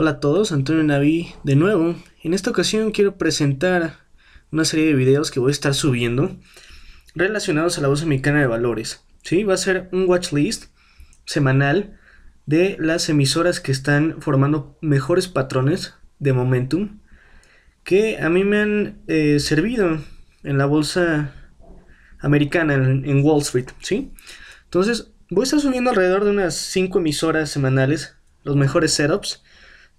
Hola a todos, Antonio Naví de nuevo. En esta ocasión quiero presentar una serie de videos que voy a estar subiendo relacionados a la Bolsa Americana de valores. ¿sí? Va a ser un watch list semanal de las emisoras que están formando mejores patrones de momentum que a mí me han eh, servido en la bolsa americana, en, Wall Street. ¿sí? Entonces voy a estar subiendo alrededor de unas 5 emisoras semanales, los mejores setups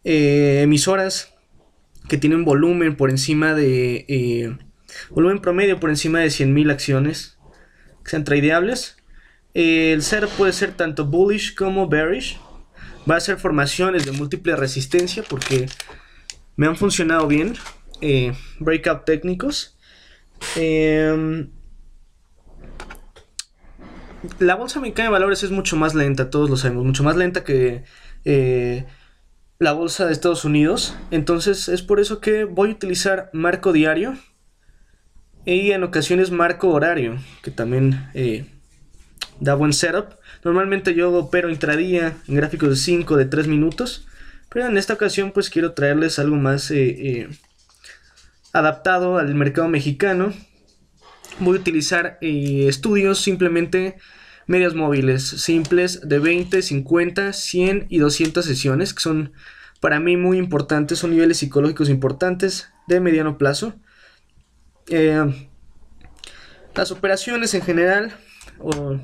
eh, emisoras que tienen volumen por encima de... Eh, volumen promedio por encima de 100.000 acciones que sean tradeables. El ser puede ser tanto bullish como bearish. Va a ser formaciones de múltiple resistencia porque me han funcionado bien. Eh, breakout técnicos. Em, la bolsa mexicana de valores es mucho más lenta, todos lo sabemos, mucho más lenta que la bolsa de Estados Unidos. Entonces es por eso que voy a utilizar marco diario y en ocasiones marco horario, que también eh, da buen setup. Normalmente yo opero intradía en gráficos de 5, de 3 minutos, pero en esta ocasión pues quiero traerles algo más eh, eh, adaptado al mercado mexicano. Voy a utilizar estudios simplemente medias móviles simples de 20, 50, 100 y 200 sesiones, que son para mí muy importantes, son niveles psicológicos importantes de mediano plazo. Eh, las operaciones en general, o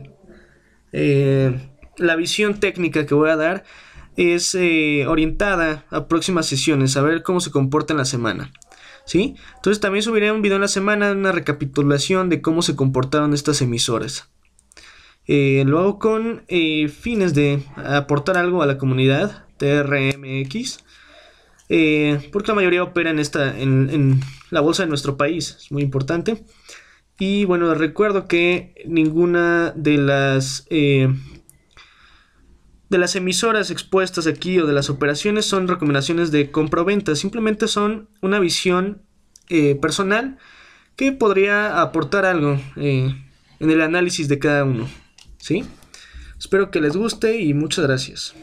eh, la visión técnica que voy a dar, es eh, orientada a próximas sesiones, a ver cómo se comporta en la semana. ¿Sí? Entonces también subiré un video en la semana, una recapitulación de cómo se comportaron estas emisoras. Eh, lo hago con eh, fines de aportar algo a la comunidad TRMX, eh, porque la mayoría opera en, esta, en, en, la bolsa de nuestro país, es muy importante. Y bueno, recuerdo que ninguna de las, eh, de las emisoras expuestas aquí o de las operaciones son recomendaciones de compra o venta, simplemente son una visión personal que podría aportar algo en el análisis de cada uno. ¿sí? Espero que les guste y muchas gracias.